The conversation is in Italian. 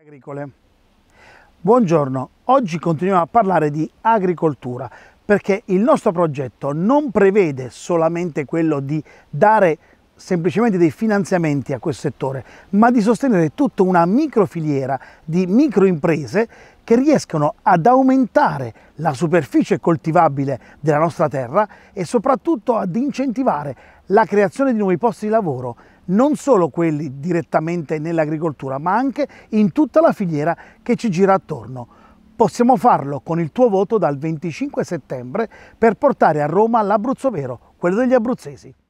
Agricole. Buongiorno, oggi continuiamo a parlare di agricoltura perché il nostro progetto non prevede solamente quello di dare semplicemente dei finanziamenti a questo settore, ma di sostenere tutta una microfiliera di microimprese che riescono ad aumentare la superficie coltivabile della nostra terra e soprattutto ad incentivare la creazione di nuovi posti di lavoro, non solo quelli direttamente nell'agricoltura, ma anche in tutta la filiera che ci gira attorno. Possiamo farlo con il tuo voto dal 25 settembre per portare a Roma l'Abruzzo vero, quello degli abruzzesi.